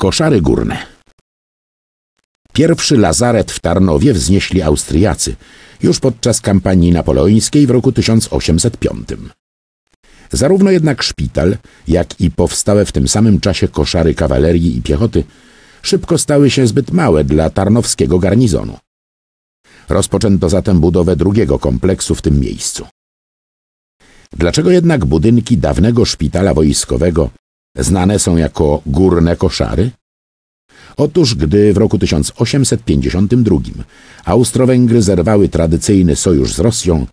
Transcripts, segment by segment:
Koszary górne Pierwszy lazaret w Tarnowie wznieśli Austriacy już podczas kampanii napoleońskiej w roku 1805. Zarówno jednak szpital, jak i powstałe w tym samym czasie koszary kawalerii i piechoty szybko stały się zbyt małe dla tarnowskiego garnizonu. Rozpoczęto zatem budowę drugiego kompleksu w tym miejscu. Dlaczego jednak budynki dawnego szpitala wojskowego znane są jako górne koszary? Otóż gdy w roku 1852 Austro-Węgry zerwały tradycyjny sojusz z Rosją,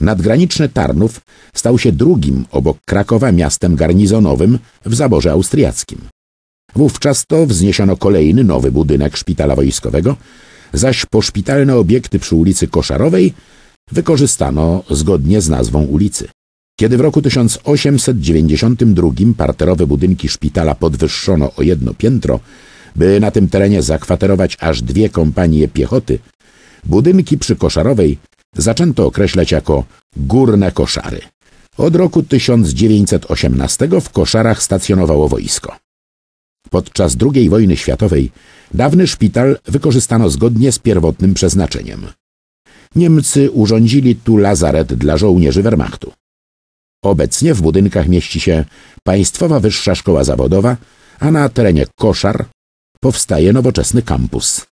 nadgraniczny Tarnów stał się drugim obok Krakowa miastem garnizonowym w zaborze austriackim. Wówczas to wzniesiono kolejny nowy budynek szpitala wojskowego, zaś poszpitalne obiekty przy ulicy Koszarowej wykorzystano zgodnie z nazwą ulicy. Kiedy w roku 1892 parterowe budynki szpitala podwyższono o jedno piętro, by na tym terenie zakwaterować aż dwie kompanie piechoty, budynki przy Koszarowej zaczęto określać jako Górne Koszary. Od roku 1918 w Koszarach stacjonowało wojsko. Podczas II wojny światowej dawny szpital wykorzystano zgodnie z pierwotnym przeznaczeniem. Niemcy urządzili tu lazaret dla żołnierzy Wehrmachtu. Obecnie w budynkach mieści się Państwowa Wyższa Szkoła Zawodowa, a na terenie Koszar powstaje nowoczesny kampus.